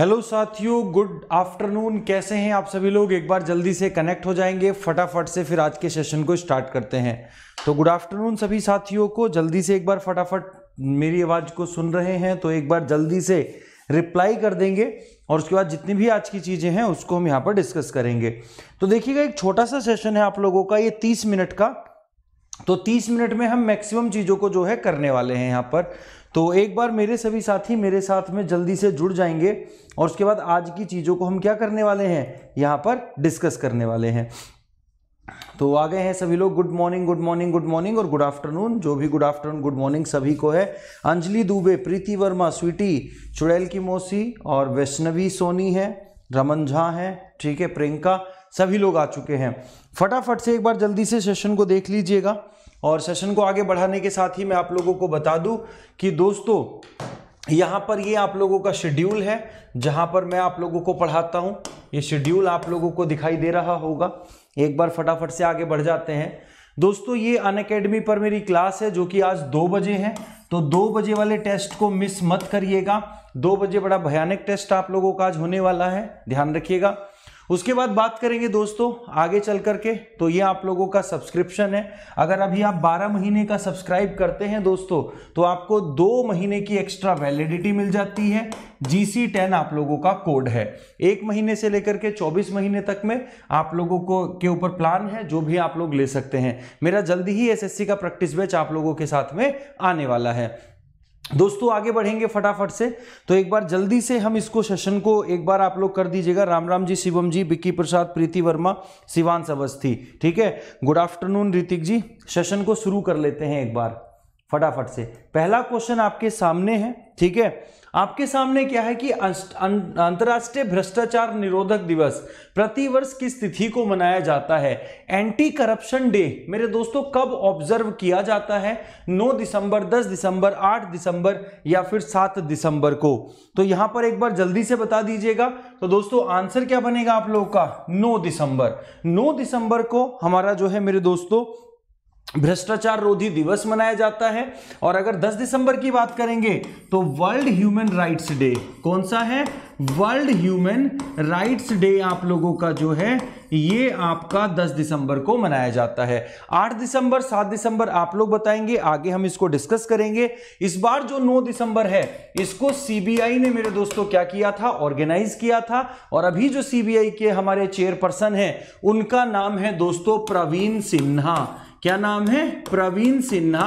Hello साथियों good afternoon कैसे हैं आप सभी लोग एक बार जल्दी से कनेक्ट हो जाएंगे फटाफट से फिर आज के सेशन को स्टार्ट करते हैं तो गुड आफ्टरनून सभी साथियों को जल्दी से एक बार फटाफट मेरी आवाज़ को सुन रहे हैं तो एक बार जल्दी से रिप्लाई कर देंगे और उसके बाद जितनी भी आज की चीज़ें हैं उसको हम यहाँ पर डिस्कस करेंगे तो देखिएगा एक छोटा सा सेशन है आप लोगों का ये तीस मिनट का तो 30 मिनट में हम मैक्सिमम चीज़ों को जो है करने वाले हैं यहाँ पर तो एक बार मेरे सभी साथी मेरे साथ में जल्दी से जुड़ जाएंगे और उसके बाद आज की चीज़ों को हम क्या करने वाले हैं यहाँ पर डिस्कस करने वाले हैं तो आ गए हैं सभी लोग good morning good morning good morning और गुड आफ्टरनून जो भी गुड आफ्टरनून गुड मॉर्निंग सभी को है अंजलि दुबे प्रीति वर्मा स्वीटी चुड़ैल की मौसी और वैष्णवी सोनी है रमन झा है ठीक है प्रियंका सभी लोग आ चुके हैं फटाफट से एक बार जल्दी से सेशन को देख लीजिएगा और सेशन को आगे बढ़ाने के साथ ही मैं आप लोगों को बता दूं कि दोस्तों यहाँ पर ये आप लोगों का शेड्यूल है जहाँ पर मैं आप लोगों को पढ़ाता हूँ ये शेड्यूल आप लोगों को दिखाई दे रहा होगा एक बार फटाफट से आगे बढ़ जाते हैं दोस्तों ये अन अकेडमी पर मेरी क्लास है जो कि आज दो बजे है तो दो बजे वाले टेस्ट को मिस मत करिएगा दो बजे बड़ा भयानक टेस्ट आप लोगों का आज होने वाला है ध्यान रखिएगा उसके बाद बात करेंगे दोस्तों आगे चल करके तो ये आप लोगों का सब्सक्रिप्शन है अगर अभी आप 12 महीने का सब्सक्राइब करते हैं दोस्तों तो आपको दो महीने की एक्स्ट्रा वैलिडिटी मिल जाती है जी सी टेन आप लोगों का कोड है एक महीने से लेकर के 24 महीने तक में आप लोगों को के ऊपर प्लान है जो भी आप लोग ले सकते हैं मेरा जल्दी ही एसएससी का प्रैक्टिस बैच आप लोगों के साथ में आने वाला है दोस्तों आगे बढ़ेंगे फटाफट से तो एक बार जल्दी से हम इसको सेशन को एक बार आप लोग कर दीजिएगा राम राम जी शिवम जी बिक्की प्रसाद प्रीति वर्मा शिवांश अवस्थी ठीक है good afternoon Hrithik ji session को शुरू कर लेते हैं एक बार फटाफट से पहला क्वेश्चन आपके सामने है ठीक है आपके सामने क्या है कि अं, अंतर्राष्ट्रीय भ्रष्टाचार निरोधक दिवस प्रतिवर्ष किस तिथि को मनाया जाता है एंटी करप्शन डे मेरे दोस्तों कब ऑब्जर्व किया जाता है 9 दिसंबर 10 दिसंबर 8 दिसंबर या फिर 7 दिसंबर को तो यहां पर एक बार जल्दी से बता दीजिएगा तो दोस्तों आंसर क्या बनेगा आप लोगों का नौ दिसंबर नौ दिसंबर को हमारा जो है मेरे दोस्तों भ्रष्टाचार रोधी दिवस मनाया जाता है और अगर 10 दिसंबर की बात करेंगे तो वर्ल्ड ह्यूमन राइट्स डे कौन सा है वर्ल्ड ह्यूमन राइट्स डे आप लोगों का जो है ये आपका 10 दिसंबर को मनाया जाता है 8 दिसंबर 7 दिसंबर आप लोग बताएंगे आगे हम इसको डिस्कस करेंगे इस बार जो 9 दिसंबर है इसको सीबीआई ने मेरे दोस्तों क्या किया था ऑर्गेनाइज किया था और अभी जो सीबीआई के हमारे चेयरपर्सन हैं उनका नाम है दोस्तों प्रवीण सिन्हा क्या नाम है प्रवीण सिन्हा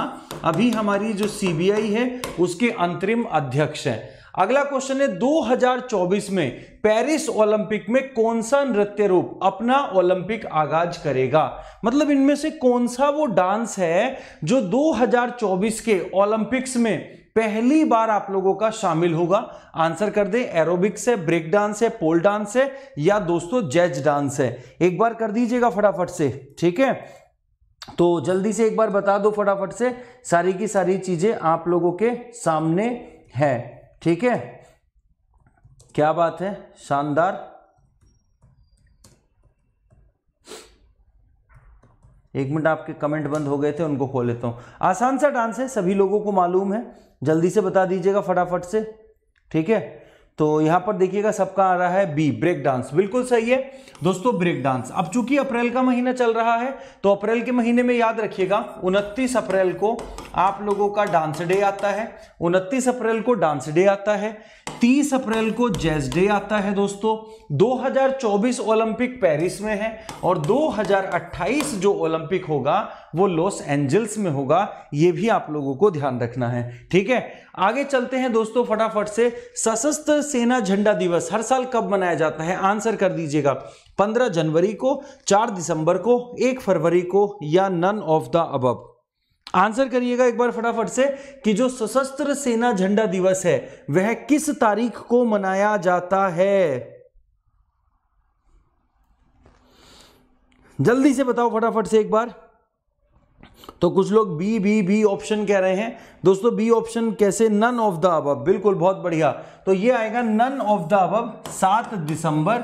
अभी हमारी जो सीबीआई है उसके अंतरिम अध्यक्ष है अगला क्वेश्चन है 2024 में पेरिस ओलंपिक में कौन सा नृत्य रूप अपना ओलंपिक आगाज करेगा मतलब इनमें से कौन सा वो डांस है जो 2024 के ओलंपिक्स में पहली बार आप लोगों का शामिल होगा आंसर कर दें एरोबिक्स है ब्रेक डांस है पोल डांस है या दोस्तों जैज डांस है एक बार कर दीजिएगा फटाफट से ठीक है तो जल्दी से एक बार बता दो फटाफट से सारी की सारी चीज़ें आप लोगों के सामने है ठीक है क्या बात है शानदार एक मिनट आपके कमेंट बंद हो गए थे उनको खोल लेता हूं आसान सा डांस है सभी लोगों को मालूम है जल्दी से बता दीजिएगा फटाफट से ठीक है तो यहां पर देखिएगा सबका आ रहा है बी ब्रेक डांस बिल्कुल सही है दोस्तों ब्रेक डांस अब चूंकि अप्रैल का महीना चल रहा है तो अप्रैल के महीने में याद रखिएगा 29 अप्रैल को आप लोगों का डांस डे आता है 29 अप्रैल को डांस डे आता है 30 अप्रैल को जैज डे आता है दोस्तों 2024 ओलंपिक पेरिस में है और 2028 जो ओलंपिक होगा वो लॉस एंजल्स में होगा ये भी आप लोगों को ध्यान रखना है ठीक है आगे चलते हैं दोस्तों फटाफट से सशस्त्र सेना झंडा दिवस हर साल कब मनाया जाता है आंसर कर दीजिएगा 15 जनवरी को 4 दिसंबर को 1 फरवरी को या none of the above answer करिएगा एक बार फटाफट से कि जो सशस्त्र सेना झंडा दिवस है वह किस तारीख को मनाया जाता है जल्दी से बताओ फटाफट से एक बार तो कुछ लोग बी बी बी ऑप्शन कह रहे हैं दोस्तों बी ऑप्शन कैसे नन ऑफ द अब बिल्कुल बहुत बढ़िया तो ये आएगा नन ऑफ द अब सात दिसंबर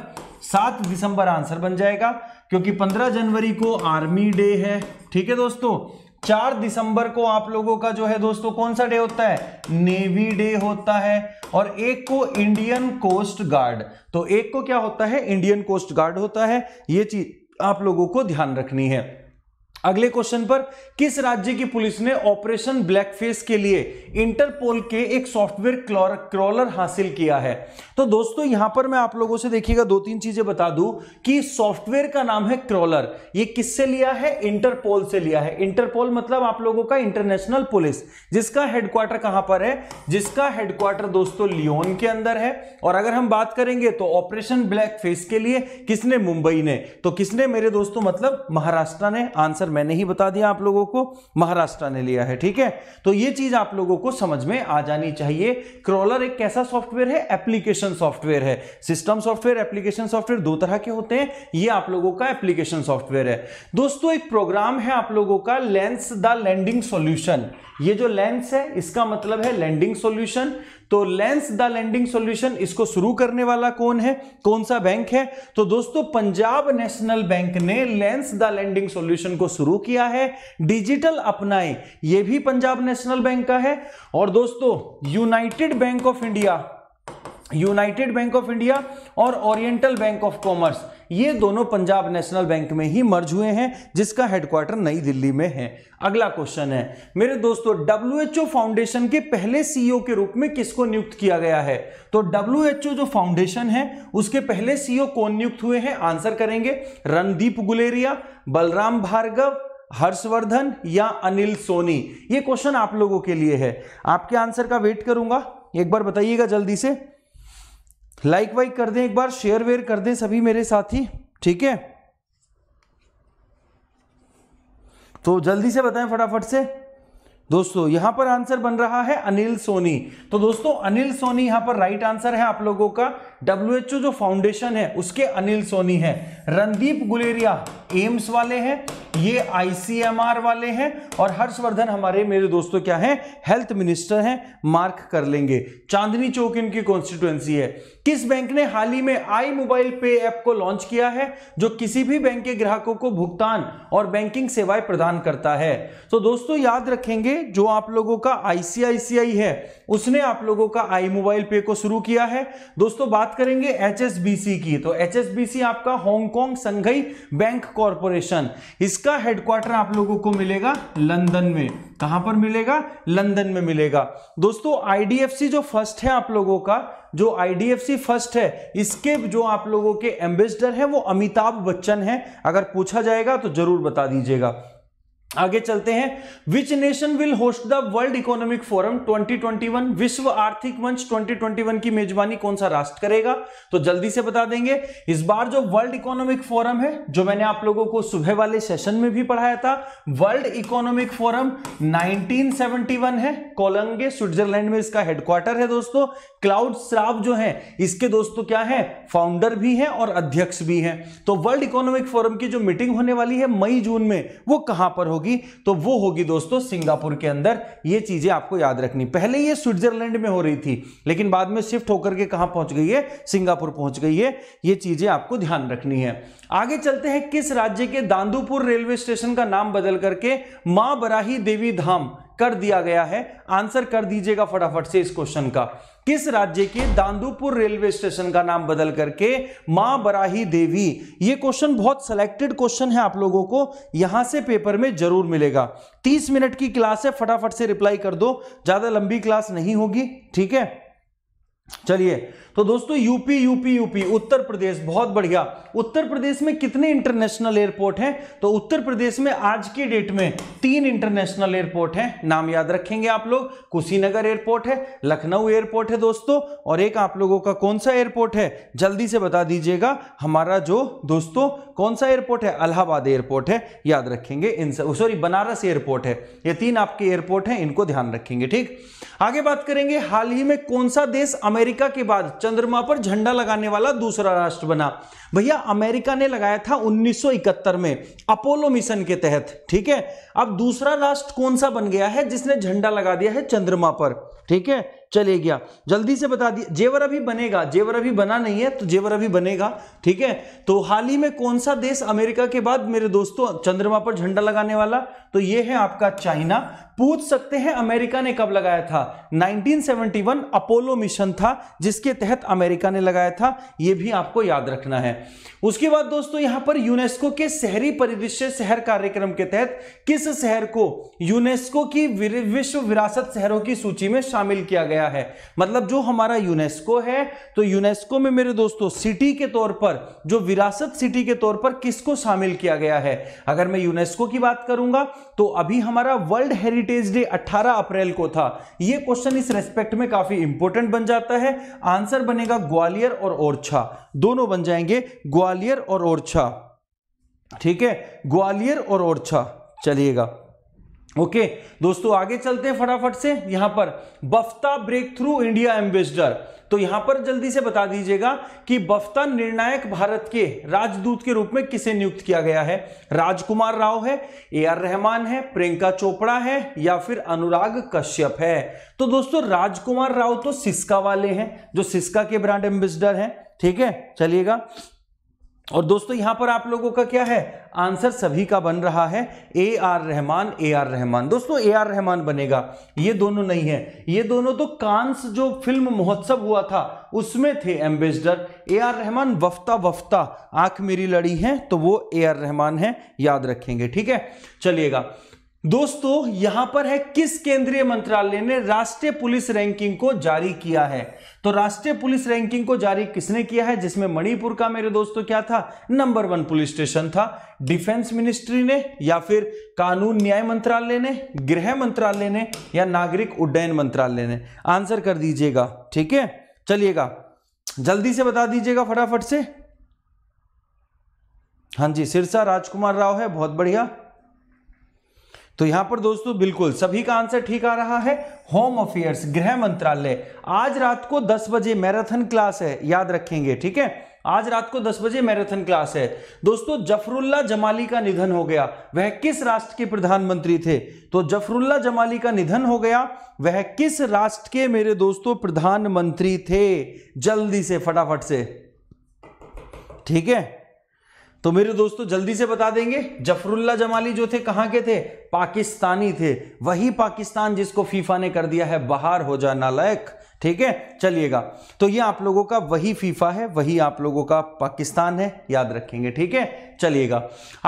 सात दिसंबर आंसर बन जाएगा क्योंकि पंद्रह जनवरी को आर्मी डे है ठीक है दोस्तों चार दिसंबर को आप लोगों का जो है दोस्तों कौन सा डे होता है नेवी डे होता है और एक को इंडियन कोस्ट गार्ड तो एक को क्या होता है इंडियन कोस्ट गार्ड होता है ये चीज आप लोगों को ध्यान रखनी है अगले क्वेश्चन पर किस राज्य की पुलिस ने ऑपरेशन ब्लैकफेस के लिए इंटरपोल के एक सॉफ्टवेयर क्रॉलर हासिल किया है तो दोस्तों यहां पर मैं आप लोगों से देखिएगा दो तीन चीजें बता दूं कि सॉफ्टवेयर का नाम है क्रॉलर ये किससे लिया है इंटरपोल से लिया है इंटरपोल मतलब आप लोगों का इंटरनेशनल पुलिस जिसका हेडक्वार्टर कहां पर है जिसका हेडक्वार्टर दोस्तों लियोन के अंदर है और अगर हम बात करेंगे तो ऑपरेशन ब्लैक फेस के लिए किसने मुंबई ने तो किसने मेरे दोस्तों मतलब महाराष्ट्र ने आंसर आंसर मैंने ही बता दिया आप लोगों को महाराष्ट्र ने लिया है ठीक है तो ये चीज आप लोगों को समझ में आ जानी चाहिए क्रॉलर एक कैसा सॉफ्टवेयर है एप्लीकेशन सॉफ्टवेयर है सिस्टम सॉफ्टवेयर एप्लीकेशन सॉफ्टवेयर दो तरह के होते हैं ये आप लोगों का एप्लीकेशन सॉफ्टवेयर है दोस्तों एक प्रोग्राम है आप लोगों का लेंस द लैंडिंग सोल्यूशन ये जो लेंस है इसका मतलब है लैंडिंग सोल्यूशन तो लेंस द लैंडिंग सॉल्यूशन इसको शुरू करने वाला कौन है कौन सा बैंक है तो दोस्तों पंजाब नेशनल बैंक ने लेंस द लैंडिंग सॉल्यूशन को शुरू किया है डिजिटल अपनाएं यह भी पंजाब नेशनल बैंक का है और दोस्तों united bank of India united bank of India और ओरिएंटल बैंक ऑफ कॉमर्स ये दोनों पंजाब नेशनल बैंक में ही मर्ज हुए हैं जिसका हेडक्वार्टर नई दिल्ली में है अगला क्वेश्चन है मेरे दोस्तों डब्ल्यूएचओ फाउंडेशन के पहले सीईओ e के रूप में किसको नियुक्त किया गया है तो डब्ल्यूएचओ जो फाउंडेशन है उसके पहले सीईओ e कौन नियुक्त हुए हैं आंसर करेंगे रणदीप गुलेरिया बलराम भार्गव हर्षवर्धन या अनिल सोनी ये क्वेश्चन आप लोगों के लिए है आपके आंसर का वेट करूंगा एक बार बताइएगा जल्दी से लाइक वाइक कर दें एक बार शेयर वेयर कर दें सभी मेरे साथी ठीक है तो जल्दी से बताएं फटाफट से दोस्तों यहां पर आंसर बन रहा है अनिल सोनी तो दोस्तों अनिल सोनी यहां पर राइट आंसर है आप लोगों का डब्ल्यूएचओ जो फाउंडेशन है उसके अनिल सोनी है रणदीप गुलेरिया एम्स वाले हैं ये आईसीएमआर वाले हैं और हर्षवर्धन हमारे मेरे दोस्तों क्या हैं हेल्थ मिनिस्टर हैं मार्क कर लेंगे चांदनी चौक इनकी कॉन्स्टिट्युएंसी है किस बैंक ने हाल ही में आई मोबाइल पे ऐप को लॉन्च किया है जो किसी भी बैंक के ग्राहकों को भुगतान और बैंकिंग सेवाएं प्रदान करता है तो दोस्तों याद रखेंगे जो आप लोगों का आईसीआईसीआई है उसने आप लोगों का आई मोबाइल पे को शुरू किया है दोस्तों बात करेंगे एचएसबीसी की तो एचएसबीसी आपका हांगकांग संघई बैंक कॉरपोरेशन इसका हेडक्वार्टर आप लोगों को मिलेगा लंदन में कहां पर मिलेगा लंदन में मिलेगा दोस्तों आईडीएफसी जो फर्स्ट है आप लोगों का जो आईडीएफसी फर्स्ट है इसके जो आप लोगों के एम्बेसडर है वो अमिताभ बच्चन है अगर पूछा जाएगा तो जरूर बता दीजिएगा आगे चलते हैं which nation will host the world economic forum 2021 विश्व आर्थिक मंच 2021 की मेजबानी कौन सा राष्ट्र करेगा तो जल्दी से बता देंगे इस बार जो वर्ल्ड इकोनॉमिक फोरम है जो मैंने आप लोगों को सुबह वाले सेशन में भी पढ़ाया था वर्ल्ड इकोनॉमिक फोरम 1971 है कोलंगे स्विट्जरलैंड में इसका हेडक्वार्टर है दोस्तों क्लाउड श्राव जो है इसके दोस्तों क्या है फाउंडर भी है और अध्यक्ष भी है तो वर्ल्ड इकोनॉमिक फोरम की जो मीटिंग होने वाली है मई जून में वो कहां पर होगी तो वो होगी दोस्तों सिंगापुर के अंदर ये चीजें आपको याद रखनी पहले ये स्विट्जरलैंड में हो रही थी लेकिन बाद में शिफ्ट होकर के कहां पहुंच गई है सिंगापुर पहुंच गई है ये चीजें आपको ध्यान रखनी है आगे चलते हैं किस राज्य के दांदूपुर रेलवे स्टेशन का नाम बदल करके मां बराही देवी धाम कर दिया गया है आंसर कर दीजिएगा फटाफट से इस क्वेश्चन का किस राज्य के दांदूपुर रेलवे स्टेशन का नाम बदल करके मां बराही देवी ये क्वेश्चन बहुत सिलेक्टेड क्वेश्चन है आप लोगों को यहां से पेपर में जरूर मिलेगा 30 मिनट की क्लास है फटाफट से रिप्लाई कर दो ज्यादा लंबी क्लास नहीं होगी ठीक है चलिए तो दोस्तों UP UP UP Uttar Pradesh बहुत बढ़िया उत्तर प्रदेश में कितने इंटरनेशनल एयरपोर्ट हैं तो उत्तर प्रदेश में आज की डेट में तीन इंटरनेशनल एयरपोर्ट हैं नाम याद रखेंगे आप लोग कुशीनगर एयरपोर्ट है लखनऊ एयरपोर्ट है दोस्तों और एक आप लोगों का कौन सा एयरपोर्ट है जल्दी से बता दीजिएगा हमारा जो दोस्तों कौन सा एयरपोर्ट है अलाहाबाद एयरपोर्ट है याद रखेंगे इन सॉरी बनारस एयरपोर्ट है ये तीन आपके एयरपोर्ट है इनको ध्यान रखेंगे ठीक आगे बात करेंगे हाल ही में कौन सा देश अमेरिका अमेरिका के बाद चंद्रमा पर झंडा लगाने वाला दूसरा राष्ट्र बना भैया अमेरिका ने लगाया था 1971 में अपोलो मिशन के तहत ठीक है अब दूसरा राष्ट्र कौन सा बन गया है जिसने झंडा लगा दिया है चंद्रमा पर ठीक है चले गया जल्दी से बता दिया जेवर अभी बनेगा जेवर अभी बना नहीं है तो जेवर अभी बनेगा ठीक है तो हाल ही में कौन सा देश अमेरिका के बाद मेरे दोस्तों चंद्रमा पर झंडा लगाने वाला तो ये है आपका चाइना पूछ सकते हैं अमेरिका ने कब लगाया था 1971 अपोलो मिशन था जिसके तहत अमेरिका ने लगाया था यह भी आपको याद रखना है उसके बाद दोस्तों यहां पर यूनेस्को के शहरी परिदृश्य शहर कार्यक्रम के तहत किस शहर को यूनेस्को की विश्व विरासत शहरों की सूची में शामिल किया गया है मतलब जो हमारा यूनेस्को है तो यूनेस्को में मेरे दोस्तों सिटी के तौर पर जो विरासत सिटी के तौर पर किसको शामिल किया गया है अगर मैं यूनेस्को की बात करूंगा तो अभी हमारा वर्ल्ड हेरिटेज हेरिटेज डे 18 अप्रैल को था यह क्वेश्चन इस रेस्पेक्ट में काफी इंपोर्टेंट बन जाता है आंसर बनेगा ग्वालियर और ओरछा दोनों बन जाएंगे ग्वालियर और ओरछा ठीक है ग्वालियर और ओरछा चलिएगा ओके दोस्तों आगे चलते हैं फटाफट से यहां पर BAFTA breakthrough India ambassador तो यहां पर जल्दी से बता दीजिएगा कि बफ्ता निर्णायक भारत के राजदूत के रूप में किसे नियुक्त किया गया है राजकुमार राव है ए आर रहमान है प्रियंका चोपड़ा है या फिर अनुराग कश्यप है तो दोस्तों राजकुमार राव तो सिस्का वाले हैं जो सिस्का के ब्रांड एम्बेसडर है ठीक है चलिएगा और दोस्तों यहां पर आप लोगों का क्या है आंसर सभी का बन रहा है A R Rahman A R Rahman दोस्तों ए आर रहमान बनेगा ये दोनों नहीं है ये दोनों तो कांस जो फिल्म महोत्सव हुआ था उसमें थे ambassador A R Rahman BAFTA BAFTA आंख मेरी लड़ी है तो वो ए आर रहमान है याद रखेंगे ठीक है चलिएगा दोस्तों यहां पर है किस केंद्रीय मंत्रालय ने राष्ट्रीय पुलिस रैंकिंग को जारी किया है तो राष्ट्रीय पुलिस रैंकिंग को जारी किसने किया है जिसमें मणिपुर का मेरे दोस्तों क्या था नंबर वन पुलिस स्टेशन था डिफेंस मिनिस्ट्री ने या फिर कानून न्याय मंत्रालय ने गृह मंत्रालय ने या नागरिक उड्डयन मंत्रालय ने आंसर कर दीजिएगा ठीक है चलिएगा जल्दी से बता दीजिएगा फटाफट से हाँ जी सिरसा राजकुमार राव है बहुत बढ़िया तो यहां पर दोस्तों बिल्कुल सभी का आंसर ठीक आ रहा है होम अफेयर्स गृह मंत्रालय आज रात को 10 बजे मैराथन क्लास है याद रखेंगे ठीक है आज रात को 10 बजे मैराथन क्लास है दोस्तों जफरुल्ला जमाली का निधन हो गया वह किस राष्ट्र के प्रधानमंत्री थे तो जफरुल्ला जमाली का निधन हो गया वह किस राष्ट्र के मेरे दोस्तों प्रधानमंत्री थे जल्दी से फटाफट से ठीक है तो मेरे दोस्तों जल्दी से बता देंगे जफरुल्ला जमाली जो थे कहां के थे पाकिस्तानी थे वही पाकिस्तान जिसको फीफा ने कर दिया है बाहर हो जाना लायक ठीक है चलिएगा तो ये आप लोगों का वही फीफा है वही आप लोगों का पाकिस्तान है याद रखेंगे ठीक है चलिएगा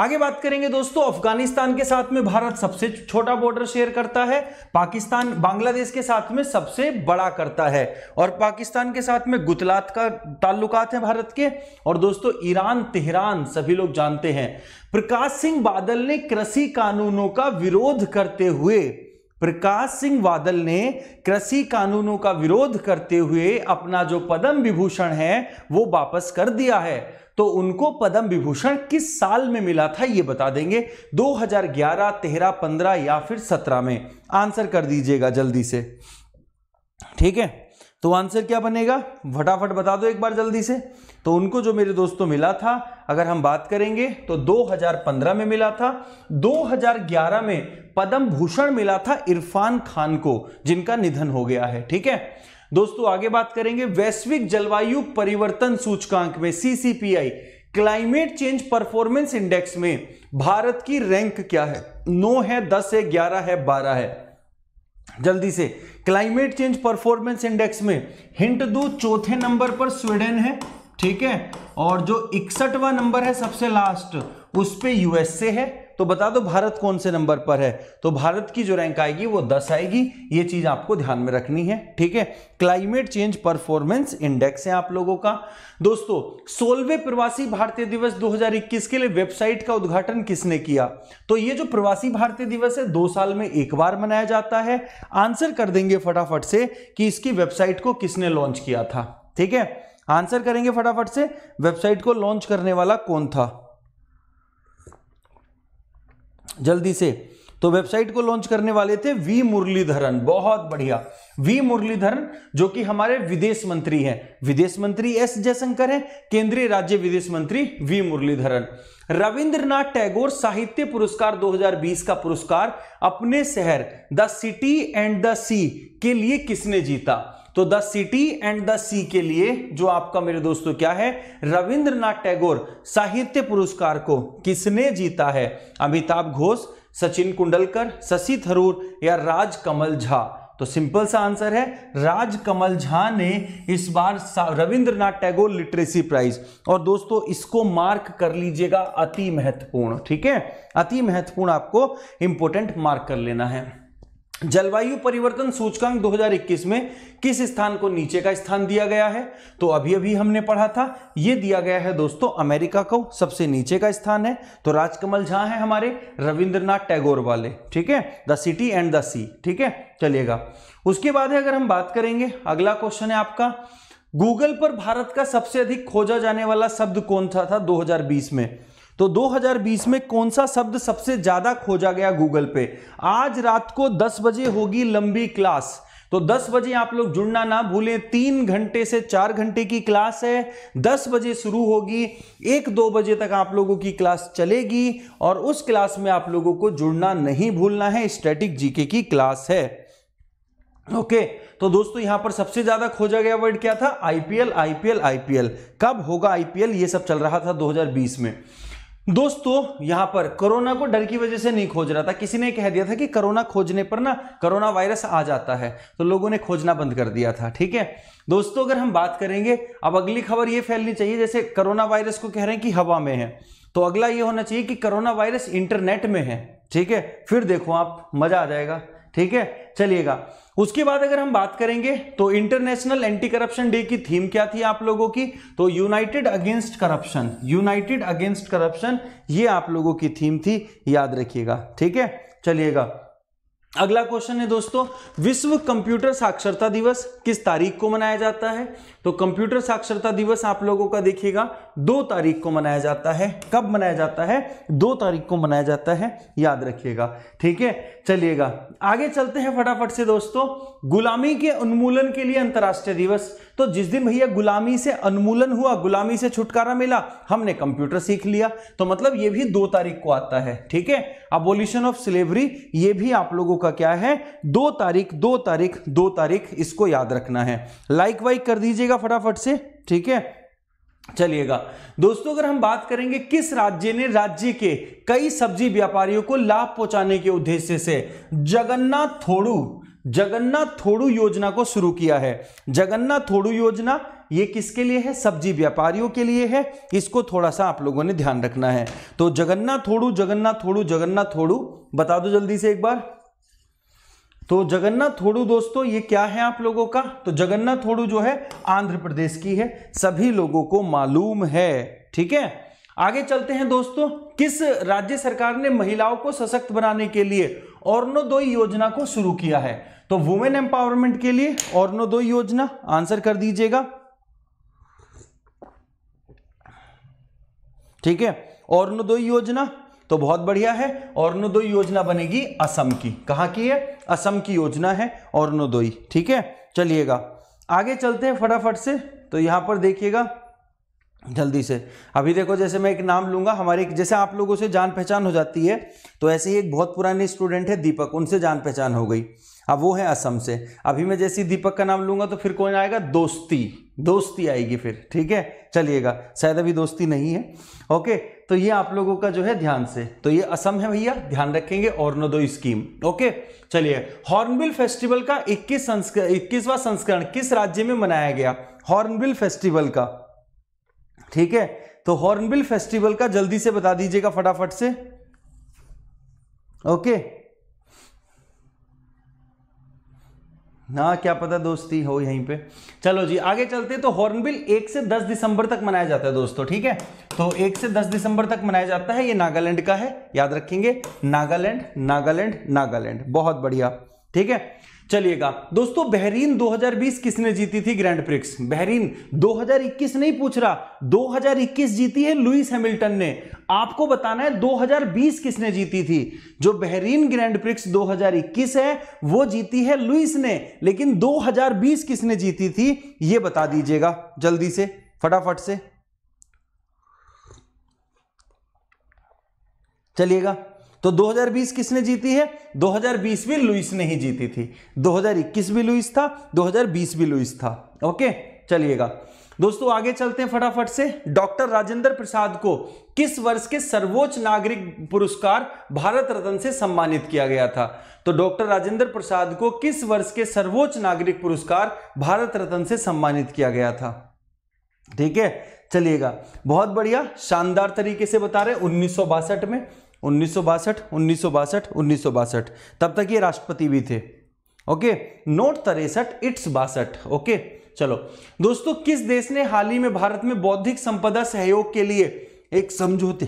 आगे बात करेंगे दोस्तों अफगानिस्तान के साथ में भारत सबसे छोटा बॉर्डर शेयर करता है पाकिस्तान बांग्लादेश के साथ में सबसे बड़ा करता है और पाकिस्तान के साथ में गुतलात का ताल्लुकात है भारत के और दोस्तों ईरान तेहरान सभी लोग जानते हैं प्रकाश सिंह बादल ने कृषि कानूनों का विरोध करते हुए प्रकाश सिंह बादल ने कृषि कानूनों का विरोध करते हुए अपना जो पद्म विभूषण है वो वापस कर दिया है तो उनको पद्म विभूषण किस साल में मिला था ये बता देंगे 2011, 13, 15 या फिर 17 में आंसर कर दीजिएगा जल्दी से ठीक है तो आंसर क्या बनेगा फटाफट बता दो एक बार जल्दी से तो उनको जो मेरे दोस्तों मिला था अगर हम बात करेंगे तो 2015 में मिला था 2011 में पद्म भूषण मिला था इरफान खान को जिनका निधन हो गया है ठीक है दोस्तों आगे बात करेंगे वैश्विक जलवायु परिवर्तन सूचकांक में CCPI climate change performance index में भारत की रैंक क्या है नौ है दस है ग्यारह है बारह है जल्दी से क्लाइमेट चेंज परफॉर्मेंस इंडेक्स में हिंट दो चौथे नंबर पर स्वीडन है ठीक है और जो इकसठवा नंबर है सबसे लास्ट उस पर यूएसए है तो बता दो भारत कौन से नंबर पर है तो भारत की जो रैंक आएगी वो दस आएगी ये चीज आपको ध्यान में रखनी है ठीक है क्लाइमेट चेंज परफॉर्मेंस इंडेक्स है आप लोगों का दोस्तों सोलवे प्रवासी भारतीय दिवस 2021 के लिए वेबसाइट का उद्घाटन किसने किया तो ये जो प्रवासी भारतीय दिवस है दो साल में एक बार मनाया जाता है आंसर कर देंगे फटाफट से कि इसकी वेबसाइट को किसने लॉन्च किया था ठीक है आंसर करेंगे फटाफट से वेबसाइट को लॉन्च करने वाला कौन था जल्दी से तो वेबसाइट को लॉन्च करने वाले थे वी मुरलीधरन बहुत बढ़िया वी मुरलीधरन जो कि हमारे विदेश मंत्री हैं विदेश मंत्री एस जयशंकर हैं केंद्रीय राज्य विदेश मंत्री वी मुरलीधरन रविंद्रनाथ टैगोर साहित्य पुरस्कार 2020 का पुरस्कार अपने शहर the city and the sea के लिए किसने जीता तो the city and the sea के लिए जो आपका मेरे दोस्तों क्या है रविंद्रनाथ टैगोर साहित्य पुरस्कार को किसने जीता है अमिताभ घोष सचिन कुंडलकर शशि थरूर या राज कमल झा तो सिंपल सा आंसर है राज कमल झा ने इस बार रविंद्रनाथ टैगोर लिटरेसी प्राइज और दोस्तों इसको मार्क कर लीजिएगा अति महत्वपूर्ण ठीक है अति महत्वपूर्ण आपको इंपोर्टेंट मार्क कर लेना है जलवायु परिवर्तन सूचकांक 2021 में किस स्थान को नीचे का स्थान दिया गया है तो अभी अभी हमने पढ़ा था ये दिया गया है दोस्तों अमेरिका को सबसे नीचे का स्थान है तो राजकमल झा है हमारे रविंद्रनाथ टैगोर वाले ठीक है the city and the sea ठीक है चलिएगा उसके बाद अगर हम बात करेंगे अगला क्वेश्चन है आपका गूगल पर भारत का सबसे अधिक खोजा जाने वाला शब्द कौन सा था, था 2020 में तो 2020 में कौन सा शब्द सबसे ज्यादा खोजा गया गूगल पे आज रात को 10 बजे होगी लंबी क्लास तो 10 बजे आप लोग जुड़ना ना भूलें तीन घंटे से चार घंटे की क्लास है 10 बजे शुरू होगी एक दो बजे तक आप लोगों की क्लास चलेगी और उस क्लास में आप लोगों को जुड़ना नहीं भूलना है स्टैटिक जीके की क्लास है ओके तो दोस्तों यहां पर सबसे ज्यादा खोजा गया वर्ड क्या था आईपीएल आईपीएल आईपीएल कब होगा आईपीएल ये सब चल रहा था दो में दोस्तों यहां पर कोरोना को डर की वजह से नहीं खोज रहा था किसी ने कह दिया था कि कोरोना खोजने पर ना कोरोना वायरस आ जाता है तो लोगों ने खोजना बंद कर दिया था ठीक है दोस्तों अगर हम बात करेंगे अब अगली खबर ये फैलनी चाहिए जैसे कोरोना वायरस को कह रहे हैं कि हवा में है तो अगला ये होना चाहिए कि कोरोना वायरस इंटरनेट में है ठीक है फिर देखो आप मजा आ जाएगा ठीक है चलिएगा उसके बाद अगर हम बात करेंगे तो इंटरनेशनल एंटी करप्शन डे की थीम क्या थी आप लोगों की तो united against corruption united against corruption ये आप लोगों की थीम थी याद रखिएगा ठीक है चलिएगा अगला क्वेश्चन है दोस्तों विश्व कंप्यूटर साक्षरता दिवस किस तारीख को मनाया जाता है तो कंप्यूटर साक्षरता दिवस आप लोगों का देखिएगा दो तारीख को मनाया जाता है कब मनाया जाता है दो तारीख को मनाया जाता है याद रखिएगा ठीक है चलिएगा आगे चलते हैं फटाफट से दोस्तों गुलामी के उन्मूलन के लिए अंतर्राष्ट्रीय दिवस तो जिस दिन भैया गुलामी से उन्मूलन हुआ गुलामी से छुटकारा मिला हमने कंप्यूटर सीख लिया तो मतलब यह भी दो तारीख को आता है ठीक है अबोल्यूशन ऑफ स्लेवरी यह भी आप लोगों का क्या है दो तारीख दो तारीख दो तारीख इसको याद रखना है लाइक वाइक कर दीजिएगा फटाफट से ठीक है चलिएगा दोस्तों अगर हम बात करेंगे किस राज्य ने राज्य के कई सब्जी व्यापारियों को लाभ पहुंचाने के उद्देश्य से जगन्नाथ थोड़ू जगन्नाथ थोड़ू योजना को शुरू किया है जगन्नाथ थोड़ू योजना ये किसके लिए है सब्जी व्यापारियों के लिए है इसको थोड़ा सा आप लोगों ने ध्यान रखना है तो जगन्नाथ थोड़ू जगन्नाथ थोड़ू जगन्नाथ थोड़ू बता दो जल्दी से एक बार तो जगन्नाथ थोड़ू दोस्तों ये क्या है आप लोगों का तो जगन्नाथ थोड़ू जो है आंध्र प्रदेश की है सभी लोगों को मालूम है ठीक है आगे चलते हैं दोस्तों किस राज्य सरकार ने महिलाओं को सशक्त बनाने के लिए औरनोदोई योजना को शुरू किया है तो वुमेन एम्पावरमेंट के लिए औरनोदोई योजना आंसर कर दीजिएगा ठीक है औरनोदोई योजना तो बहुत बढ़िया है औरनोदोई योजना बनेगी असम की कहाँ की है असम की योजना है औरनोदोई ठीक है चलिएगा आगे चलते हैं फटाफट से तो यहाँ पर देखिएगा जल्दी से अभी देखो जैसे मैं एक नाम लूंगा हमारे जैसे आप लोगों से जान पहचान हो जाती है तो ऐसे ही एक बहुत पुराने स्टूडेंट है दीपक उनसे जान पहचान हो गई अब वो है असम से अभी मैं जैसे दीपक का नाम लूंगा तो फिर कौन आएगा दोस्ती दोस्ती आएगी फिर ठीक है चलिएगा शायद अभी दोस्ती नहीं है ओके तो ये आप लोगों का जो है ध्यान से तो ये असम है भैया ध्यान रखेंगे और ऑर्नोदो स्कीम ओके चलिए हॉर्नबिल फेस्टिवल का 21 संस्कर इक्कीसवा संस्करण किस राज्य में मनाया गया हॉर्नबिल फेस्टिवल का ठीक है तो हॉर्नबिल फेस्टिवल का जल्दी से बता दीजिएगा फटाफट से ओके okay? ना क्या पता दोस्ती हो यहीं पे चलो जी आगे चलते हैं तो हॉर्नबिल एक से दस दिसंबर तक मनाया जाता है दोस्तों ठीक है तो एक से दस दिसंबर तक मनाया जाता है ये नागालैंड का है याद रखेंगे नागालैंड नागालैंड नागालैंड बहुत बढ़िया ठीक है चलिएगा दोस्तों बहरीन 2020 किसने जीती थी ग्रैंड प्रिक्स बहरीन 2021 नहीं पूछ रहा 2021 जीती है लुइस हैमिल्टन ने आपको बताना है 2020 किसने जीती थी जो बहरीन ग्रैंड प्रिक्स 2021 है वो जीती है लुइस ने लेकिन 2020 किसने जीती थी ये बता दीजिएगा जल्दी से फटाफट से चलिएगा तो 2020 किसने जीती है 2020 भी लुइस ने ही जीती थी 2021 भी लुइस था 2020 भी लुइस था ओके चलिएगा दोस्तों आगे चलते हैं फटाफट से डॉक्टर राजेंद्र प्रसाद को किस वर्ष के सर्वोच्च नागरिक पुरस्कार भारत रत्न से सम्मानित किया गया था तो डॉक्टर राजेंद्र प्रसाद को किस वर्ष के सर्वोच्च नागरिक पुरस्कार भारत रत्न से सम्मानित किया गया था ठीक है चलिएगा बहुत बढ़िया शानदार तरीके से बता रहे उन्नीस में उन्नीस सौ बासठ उन्नीस सौ बासठ उन्नीस सौ बासठ तब तक ये राष्ट्रपति भी थे ओके नोट तिरसठ इट्स बासठ ओके चलो दोस्तों किस देश ने हाल ही में भारत में बौद्धिक संपदा सहयोग के लिए एक समझौते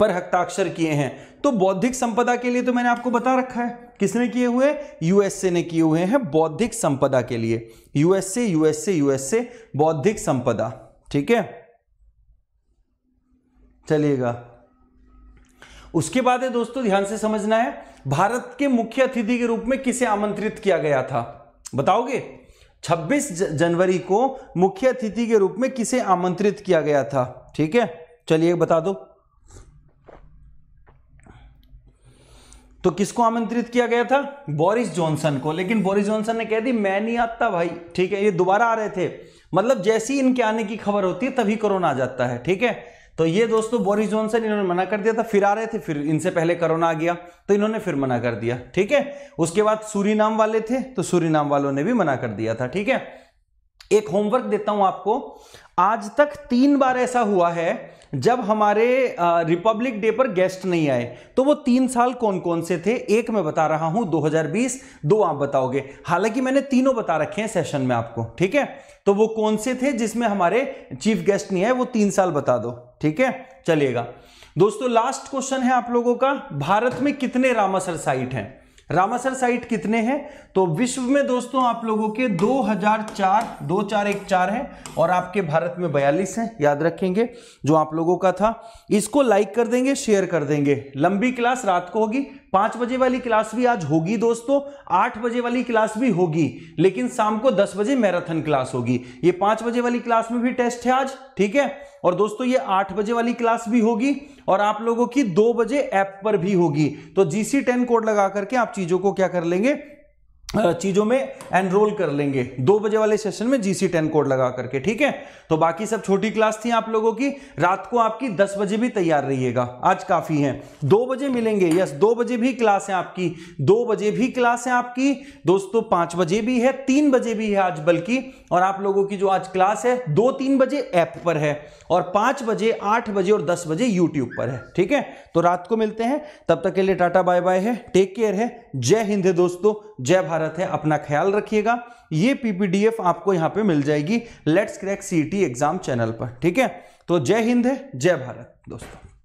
पर हस्ताक्षर किए हैं तो बौद्धिक संपदा के लिए तो मैंने आपको बता रखा है किसने किए हुए यूएसए ने किए हुए हैं बौद्धिक संपदा के लिए यूएसए यूएसए यूएसए बौद्धिक संपदा ठीक है चलिएगा उसके बाद है दोस्तों ध्यान से समझना है भारत के मुख्य अतिथि के रूप में किसे आमंत्रित किया गया था बताओगे 26 जनवरी को मुख्य अतिथि के रूप में किसे आमंत्रित किया गया था ठीक है चलिए बता दो तो किसको आमंत्रित किया गया था बोरिस जॉनसन को लेकिन बोरिस जॉनसन ने कह दी मैं नहीं आता भाई ठीक है ये दोबारा आ रहे थे मतलब जैसी इनके आने की खबर होती है तभी कोरोना आ जाता है ठीक है तो ये दोस्तों बोरिस जॉनसन इन्होंने मना कर दिया था फिर आ रहे थे फिर इनसे पहले कोरोना आ गया तो इन्होंने फिर मना कर दिया ठीक है उसके बाद नाम वाले थे तो नाम वालों ने भी मना कर दिया था ठीक है एक होमवर्क देता हूं आपको आज तक तीन बार ऐसा हुआ है जब हमारे रिपब्लिक डे पर गेस्ट नहीं आए तो वो तीन साल कौन कौन से थे एक मैं बता रहा हूं 2020 दो आप बताओगे हालांकि मैंने तीनों बता रखे हैं सेशन में आपको ठीक है तो वो कौन से थे जिसमें हमारे चीफ गेस्ट नहीं आए वो तीन साल बता दो ठीक है चलिएगा दोस्तों लास्ट क्वेश्चन है आप लोगों का भारत में कितने रामासर साइट हैं रामासर साइट कितने हैं तो विश्व में दोस्तों आप लोगों के 2004 दो चार एक चार है और आपके भारत में 42 हैं याद रखेंगे जो आप लोगों का था इसको लाइक कर देंगे शेयर कर देंगे लंबी क्लास रात को होगी पांच बजे वाली क्लास भी आज होगी दोस्तों आठ बजे वाली क्लास भी होगी लेकिन शाम को दस बजे मैराथन क्लास होगी ये पांच बजे वाली क्लास में भी टेस्ट है आज ठीक है और दोस्तों ये आठ बजे वाली क्लास भी होगी और आप लोगों की दो बजे ऐप पर भी होगी तो जीसी टेन कोड लगा करके आप चीजों को क्या कर लेंगे चीज़ों में एनरोल कर लेंगे दो बजे वाले सेशन में जीसी टेन कोड लगा करके ठीक है तो बाकी सब छोटी क्लास थी आप लोगों की रात को आपकी दस बजे भी तैयार रहिएगा आज काफ़ी है दो बजे मिलेंगे यस दो बजे भी क्लास है आपकी दो बजे भी क्लास है आपकी दोस्तों पांच बजे भी है तीन बजे भी है आज बल्कि और आप लोगों की जो आज क्लास है दो तीन बजे ऐप पर है और पांच बजे आठ बजे और दस बजे यूट्यूब पर है ठीक है तो रात को मिलते हैं तब तक के लिए टाटा बाय बाय है टेक केयर है जय हिंद दोस्तों जय भारत भारत है अपना ख्याल रखिएगा ये पीपीडीएफ आपको यहां पे मिल जाएगी let's crack CT exam channel पर ठीक है तो जय हिंद है जय भारत दोस्तों